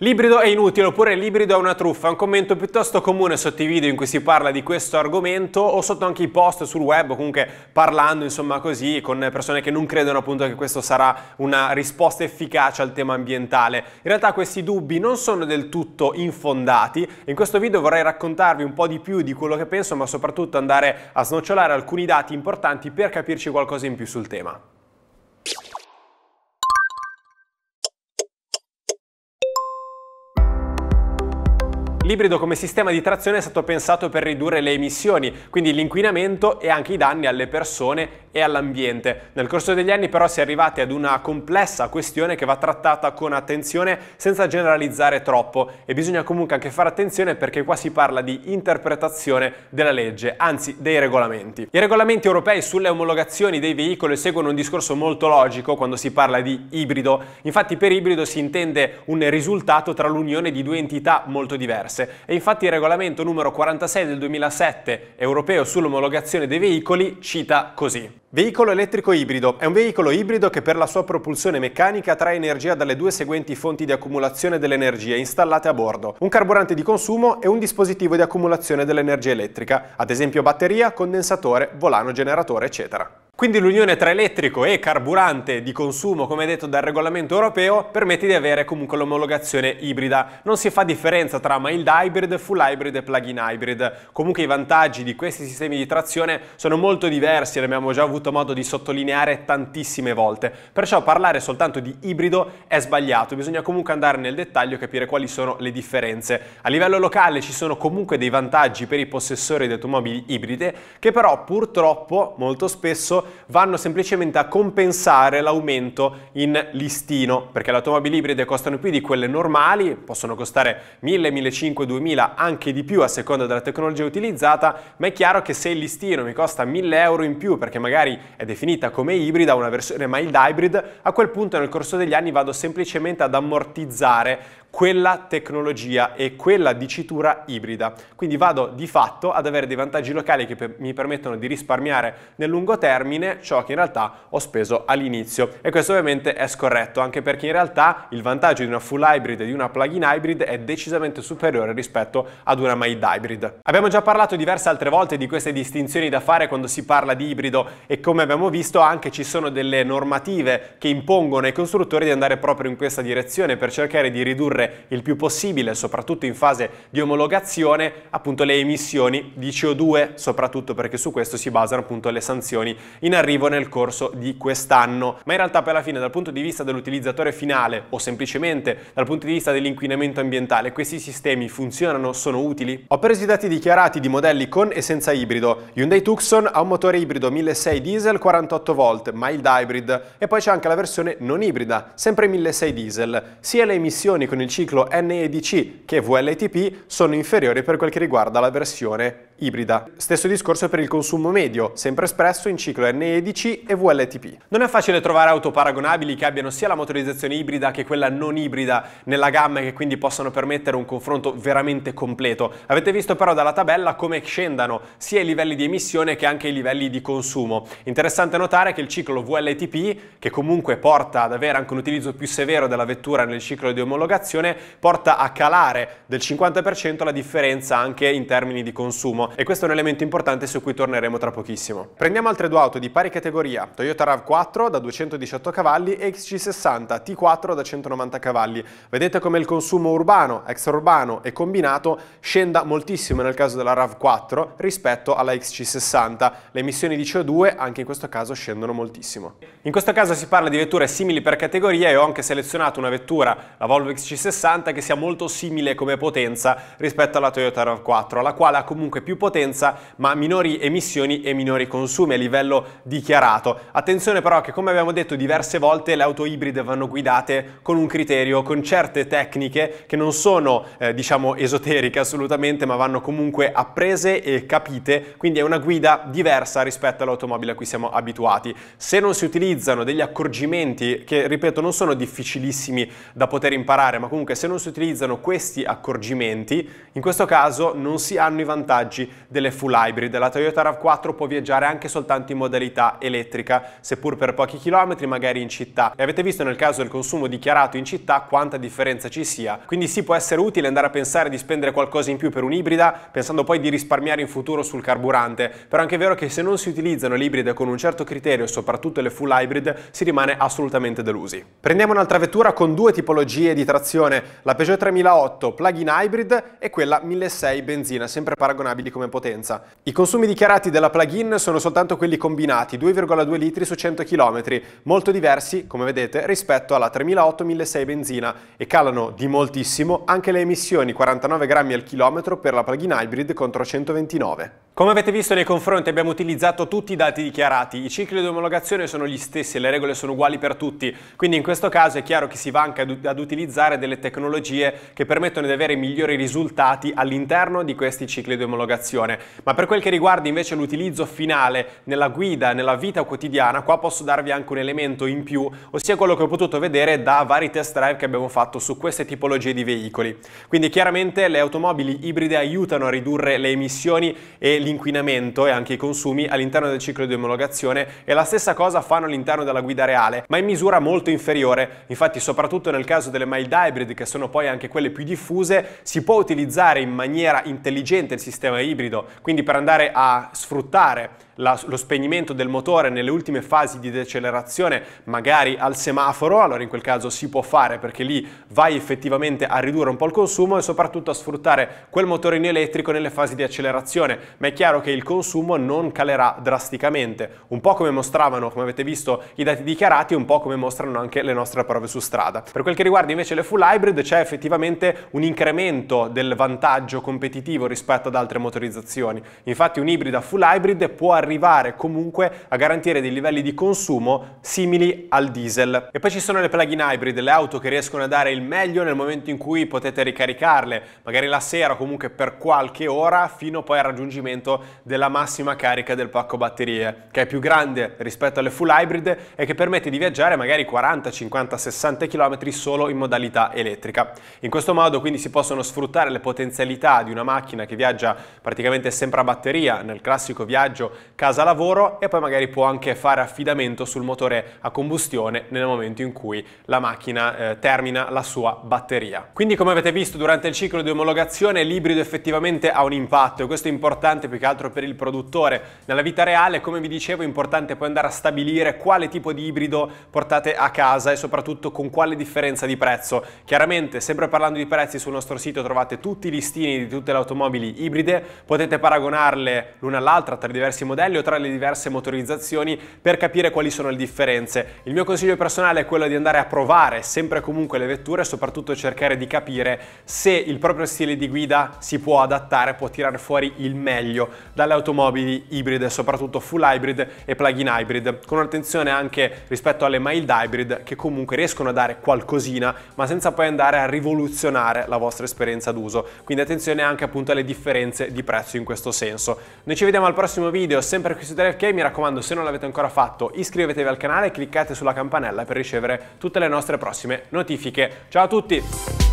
L'ibrido è inutile oppure l'ibrido è una truffa, è un commento piuttosto comune sotto i video in cui si parla di questo argomento o sotto anche i post sul web comunque parlando insomma così con persone che non credono appunto che questo sarà una risposta efficace al tema ambientale. In realtà questi dubbi non sono del tutto infondati e in questo video vorrei raccontarvi un po' di più di quello che penso ma soprattutto andare a snocciolare alcuni dati importanti per capirci qualcosa in più sul tema. L'ibrido come sistema di trazione è stato pensato per ridurre le emissioni, quindi l'inquinamento e anche i danni alle persone e all'ambiente. Nel corso degli anni però si è arrivati ad una complessa questione che va trattata con attenzione senza generalizzare troppo e bisogna comunque anche fare attenzione perché qua si parla di interpretazione della legge, anzi dei regolamenti. I regolamenti europei sulle omologazioni dei veicoli seguono un discorso molto logico quando si parla di ibrido. Infatti per ibrido si intende un risultato tra l'unione di due entità molto diverse. ETS e infatti il regolamento numero 46 del 2007 europeo sull'omologazione dei veicoli cita così. Veicolo elettrico ibrido è un veicolo ibrido che per la sua propulsione meccanica trae energia dalle due seguenti fonti di accumulazione dell'energia installate a bordo, un carburante di consumo e un dispositivo di accumulazione dell'energia elettrica, ad esempio batteria, condensatore, volano generatore, eccetera. Quindi l'unione tra elettrico e carburante di consumo, come detto dal regolamento europeo, permette di avere comunque l'omologazione ibrida. Non si fa differenza tra mild hybrid, full hybrid e plug-in hybrid. Comunque i vantaggi di questi sistemi di trazione sono molto diversi, e l'abbiamo già avuto modo di sottolineare tantissime volte. Perciò parlare soltanto di ibrido è sbagliato, bisogna comunque andare nel dettaglio e capire quali sono le differenze. A livello locale ci sono comunque dei vantaggi per i possessori di automobili ibride, che però purtroppo molto spesso vanno semplicemente a compensare l'aumento in listino, perché le automobili ibride costano più di quelle normali, possono costare 1000, 1500, 2000, anche di più a seconda della tecnologia utilizzata, ma è chiaro che se il listino mi costa 1000 euro in più perché magari è definita come ibrida, una versione mild hybrid, a quel punto nel corso degli anni vado semplicemente ad ammortizzare quella tecnologia e quella dicitura ibrida. Quindi vado di fatto ad avere dei vantaggi locali che mi permettono di risparmiare nel lungo termine termine ciò che in realtà ho speso all'inizio. E questo ovviamente è scorretto, anche perché in realtà il vantaggio di una full hybrid e di una plug-in hybrid è decisamente superiore rispetto ad una mild hybrid. Abbiamo già parlato diverse altre volte di queste distinzioni da fare quando si parla di ibrido e come abbiamo visto anche ci sono delle normative che impongono ai costruttori di andare proprio in questa direzione per cercare di ridurre il più possibile, soprattutto in fase di omologazione, appunto le emissioni di CO2, soprattutto perché su questo si basano appunto le sanzioni in arrivo nel corso di quest'anno. Ma in realtà per la fine dal punto di vista dell'utilizzatore finale o semplicemente dal punto di vista dell'inquinamento ambientale, questi sistemi funzionano? Sono utili? Ho preso i dati dichiarati di modelli con e senza ibrido. Hyundai Tucson ha un motore ibrido 1.6 diesel 48 volt, mild hybrid e poi c'è anche la versione non ibrida, sempre 1.6 diesel. Sia le emissioni con il ciclo NEDC che VLTP sono inferiori per quel che riguarda la versione ibrida. Stesso discorso per il consumo medio, sempre espresso in ciclo NEDC e VLTP. Non è facile trovare auto paragonabili che abbiano sia la motorizzazione ibrida che quella non ibrida nella gamma e che quindi possano permettere un confronto veramente completo. Avete visto però dalla tabella come scendano sia i livelli di emissione che anche i livelli di consumo. Interessante notare che il ciclo VLTP, che comunque porta ad avere anche un utilizzo più severo della vettura nel ciclo di omologazione, porta a calare del 50% la differenza anche in termini di consumo e questo è un elemento importante su cui torneremo tra pochissimo. Prendiamo altre due auto di pari categoria, Toyota RAV4 da 218 cavalli e XC60 T4 da 190 cavalli. Vedete come il consumo urbano, extraurbano e combinato scenda moltissimo nel caso della RAV4 rispetto alla XC60. Le emissioni di CO2 anche in questo caso scendono moltissimo. In questo caso si parla di vetture simili per categoria e ho anche selezionato una vettura, la Volvo XC60, che sia molto simile come potenza rispetto alla Toyota RAV4, la quale ha comunque più potenza ma minori emissioni e minori consumi a livello dichiarato. Attenzione però che come abbiamo detto diverse volte le auto ibride vanno guidate con un criterio, con certe tecniche che non sono eh, diciamo esoteriche assolutamente ma vanno comunque apprese e capite, quindi è una guida diversa rispetto all'automobile a cui siamo abituati. Se non si utilizzano degli accorgimenti che ripeto non sono difficilissimi da poter imparare ma comunque se non si utilizzano questi accorgimenti in questo caso non si hanno i vantaggi delle full hybrid. La Toyota RAV4 può viaggiare anche soltanto in modalità elettrica, seppur per pochi chilometri, magari in città. E avete visto nel caso del consumo dichiarato in città quanta differenza ci sia. Quindi sì, può essere utile andare a pensare di spendere qualcosa in più per un'ibrida, pensando poi di risparmiare in futuro sul carburante. Però è anche vero che se non si utilizzano le ibride con un certo criterio, soprattutto le full hybrid, si rimane assolutamente delusi. Prendiamo un'altra vettura con due tipologie di trazione, la Peugeot 3008 plug-in hybrid e quella 1600 benzina, sempre paragonabili come potenza. I consumi dichiarati della plug-in sono soltanto quelli combinati, 2,2 litri su 100 km, molto diversi, come vedete, rispetto alla 3008-1600 benzina e calano di moltissimo anche le emissioni 49 grammi al chilometro per la plug-in hybrid contro 129. Come avete visto nei confronti abbiamo utilizzato tutti i dati dichiarati, i cicli di omologazione sono gli stessi, e le regole sono uguali per tutti, quindi in questo caso è chiaro che si va anche ad, ad utilizzare delle tecnologie che permettono di avere migliori risultati all'interno di questi cicli di omologazione, ma per quel che riguarda invece l'utilizzo finale nella guida, nella vita quotidiana, qua posso darvi anche un elemento in più, ossia quello che ho potuto vedere da vari test drive che abbiamo fatto su queste tipologie di veicoli. Quindi chiaramente le automobili ibride aiutano a ridurre le emissioni e l'inquinamento e anche i consumi all'interno del ciclo di omologazione e la stessa cosa fanno all'interno della guida reale, ma in misura molto inferiore. Infatti, soprattutto nel caso delle mild hybrid, che sono poi anche quelle più diffuse, si può utilizzare in maniera intelligente il sistema ibrido, quindi per andare a sfruttare la, lo spegnimento del motore nelle ultime fasi di decelerazione, magari al semaforo, allora in quel caso si può fare perché lì vai effettivamente a ridurre un po' il consumo e soprattutto a sfruttare quel motore in elettrico nelle fasi di accelerazione, ma è chiaro che il consumo non calerà drasticamente, un po' come mostravano, come avete visto, i dati dichiarati, un po' come mostrano anche le nostre prove su strada. Per quel che riguarda invece le full hybrid c'è effettivamente un incremento del vantaggio competitivo rispetto ad altre motorizzazioni, infatti un'ibrida full hybrid può arrivare arrivare comunque a garantire dei livelli di consumo simili al diesel. E poi ci sono le plug-in hybrid, le auto che riescono a dare il meglio nel momento in cui potete ricaricarle, magari la sera o comunque per qualche ora, fino poi al raggiungimento della massima carica del pacco batterie, che è più grande rispetto alle full hybrid e che permette di viaggiare magari 40, 50, 60 km solo in modalità elettrica. In questo modo quindi si possono sfruttare le potenzialità di una macchina che viaggia praticamente sempre a batteria nel classico viaggio casa lavoro e poi magari può anche fare affidamento sul motore a combustione nel momento in cui la macchina eh, termina la sua batteria. Quindi come avete visto durante il ciclo di omologazione l'ibrido effettivamente ha un impatto e questo è importante più che altro per il produttore. Nella vita reale come vi dicevo è importante poi andare a stabilire quale tipo di ibrido portate a casa e soprattutto con quale differenza di prezzo. Chiaramente sempre parlando di prezzi sul nostro sito trovate tutti i listini di tutte le automobili ibride, potete paragonarle l'una all'altra tra i diversi modelli modelli o tra le diverse motorizzazioni per capire quali sono le differenze. Il mio consiglio personale è quello di andare a provare sempre comunque le vetture e soprattutto cercare di capire se il proprio stile di guida si può adattare, può tirare fuori il meglio dalle automobili ibride, soprattutto full hybrid e plug-in hybrid, con attenzione anche rispetto alle mild hybrid che comunque riescono a dare qualcosina, ma senza poi andare a rivoluzionare la vostra esperienza d'uso. Quindi attenzione anche appunto alle differenze di prezzo in questo senso. Noi ci vediamo al prossimo video, se sempre questo su DLFK, mi raccomando se non l'avete ancora fatto iscrivetevi al canale e cliccate sulla campanella per ricevere tutte le nostre prossime notifiche. Ciao a tutti!